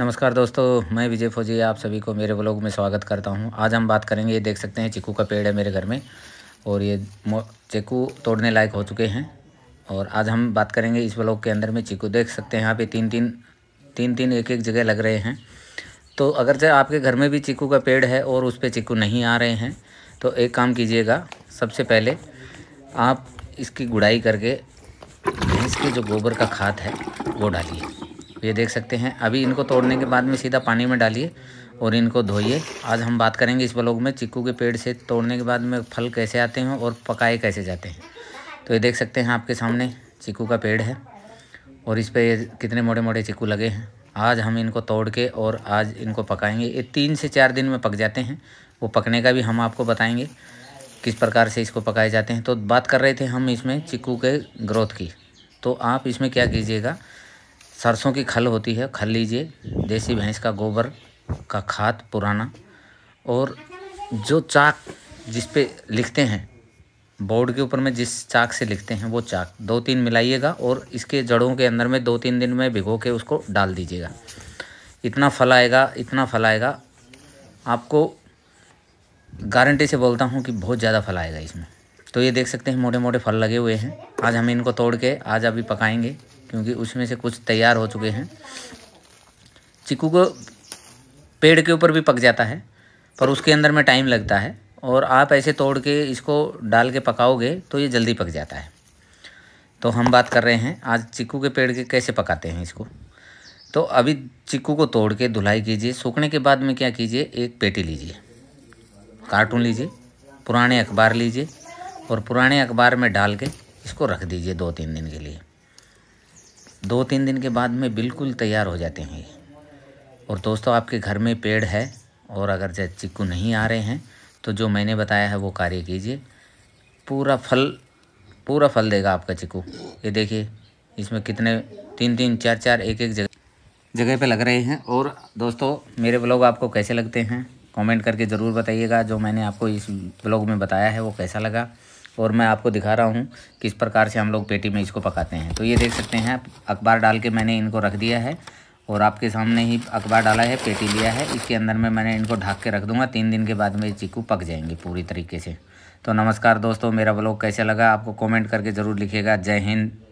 नमस्कार दोस्तों मैं विजय फौजी आप सभी को मेरे ब्लॉग में स्वागत करता हूं आज हम बात करेंगे ये देख सकते हैं चिकू का पेड़ है मेरे घर में और ये चिकू तोड़ने लायक हो चुके हैं और आज हम बात करेंगे इस ब्लॉग के अंदर में चिकू देख सकते हैं यहाँ पे तीन तीन तीन तीन एक एक जगह लग रहे हैं तो अगर जब आपके घर में भी चिकू का पेड़ है और उस पर चिकू नहीं आ रहे हैं तो एक काम कीजिएगा सबसे पहले आप इसकी गुड़ाई करके इसके जो गोबर का खाद है वो डालिए तो ये देख सकते हैं अभी इनको तोड़ने के बाद में सीधा पानी में डालिए और इनको धोइए आज हम बात करेंगे इस ब्लॉग में चिक्कू के पेड़ से तोड़ने के बाद में फल कैसे आते हैं और पकाए कैसे जाते हैं तो ये देख सकते हैं आपके सामने चिक्कू का पेड़ है और इस पर कितने मोटे मोटे चिक्कू लगे हैं आज हम इनको तोड़ के और आज इनको पकाएंगे ये तीन से चार दिन में पक जाते हैं वो पकने का भी हम आपको बताएंगे किस प्रकार से इसको पकाए जाते हैं तो बात कर रहे थे हम इसमें चिक्कू के ग्रोथ की तो आप इसमें क्या कीजिएगा सरसों की खल होती है खल लीजिए देसी भैंस का गोबर का खाद पुराना और जो चाक जिस पे लिखते हैं बोर्ड के ऊपर में जिस चाक से लिखते हैं वो चाक दो तीन मिलाइएगा और इसके जड़ों के अंदर में दो तीन दिन में भिगो के उसको डाल दीजिएगा इतना फल आएगा इतना फल आएगा आपको गारंटी से बोलता हूँ कि बहुत ज़्यादा फल आएगा इसमें तो ये देख सकते हैं मोटे मोटे फल लगे हुए हैं आज हम इनको तोड़ के आज अभी पकाएंगे क्योंकि उसमें से कुछ तैयार हो चुके हैं चिकू को पेड़ के ऊपर भी पक जाता है पर उसके अंदर में टाइम लगता है और आप ऐसे तोड़ के इसको डाल के पकाओगे तो ये जल्दी पक जाता है तो हम बात कर रहे हैं आज चिक्कू के पेड़ के कैसे पकाते हैं इसको तो अभी चिक्कू को तोड़ के धुलाई कीजिए सूखने के बाद में क्या कीजिए एक पेटी लीजिए कार्टून लीजिए पुराने अखबार लीजिए और पुराने अखबार में डाल के इसको रख दीजिए दो तीन दिन के लिए दो तीन दिन के बाद में बिल्कुल तैयार हो जाते हैं ये और दोस्तों आपके घर में पेड़ है और अगर जब चिक्कू नहीं आ रहे हैं तो जो मैंने बताया है वो कार्य कीजिए पूरा फल पूरा फल देगा आपका चिक्कू ये देखिए इसमें कितने तीन तीन चार चार एक एक जगह जगह पे लग रहे हैं और दोस्तों मेरे ब्लॉग आपको कैसे लगते हैं कमेंट करके ज़रूर बताइएगा जो मैंने आपको इस ब्लॉग में बताया है वो कैसा लगा और मैं आपको दिखा रहा हूँ किस प्रकार से हम लोग पेटी में इसको पकाते हैं तो ये देख सकते हैं अखबार डाल के मैंने इनको रख दिया है और आपके सामने ही अखबार डाला है पेटी लिया है इसके अंदर में मैंने इनको ढाक के रख दूंगा तीन दिन के बाद में ये चीकू पक जाएंगे पूरी तरीके से तो नमस्कार दोस्तों मेरा ब्लॉग कैसा लगा आपको कॉमेंट करके ज़रूर लिखेगा जय हिंद